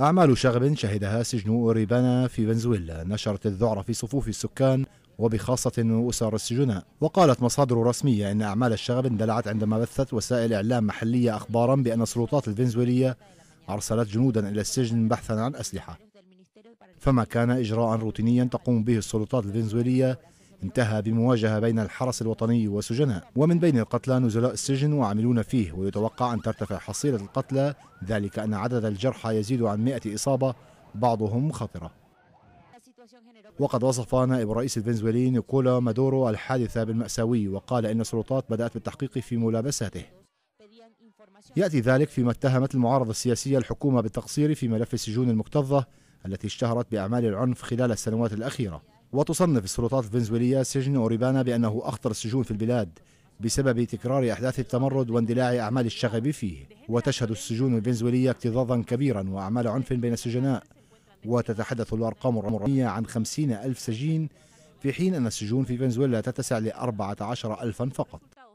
أعمال شغب شهدها سجن أوريبانا في فنزويلا نشرت الذعر في صفوف السكان وبخاصة أسر السجناء وقالت مصادر رسمية أن أعمال الشغب اندلعت عندما بثت وسائل إعلام محلية أخبارا بأن السلطات الفنزويلية أرسلت جنودا إلى السجن بحثا عن أسلحة فما كان إجراء روتينيا تقوم به السلطات الفنزويلية انتهى بمواجهة بين الحرس الوطني وسجناء ومن بين القتلى نزلاء السجن وعاملون فيه ويتوقع أن ترتفع حصيلة القتلى ذلك أن عدد الجرحى يزيد عن 100 إصابة بعضهم خطرة وقد وصف نائب الرئيس الفنزويلي نيكولا مادورو الحادثة بالمأساوي وقال إن السلطات بدأت بالتحقيق في ملابساته يأتي ذلك فيما اتهمت المعارضة السياسية الحكومة بالتقصير في ملف السجون المكتظة التي اشتهرت بأعمال العنف خلال السنوات الأخيرة وتصنف السلطات الفنزويلية سجن أوريبانا بأنه أخطر السجون في البلاد بسبب تكرار أحداث التمرد واندلاع أعمال الشغب فيه وتشهد السجون الفنزويلية اكتظاظا كبيرا وأعمال عنف بين السجناء وتتحدث الأرقام الرقمية عن خمسين ألف سجين في حين أن السجون في فنزويلا تتسع لأربعة عشر ألفا فقط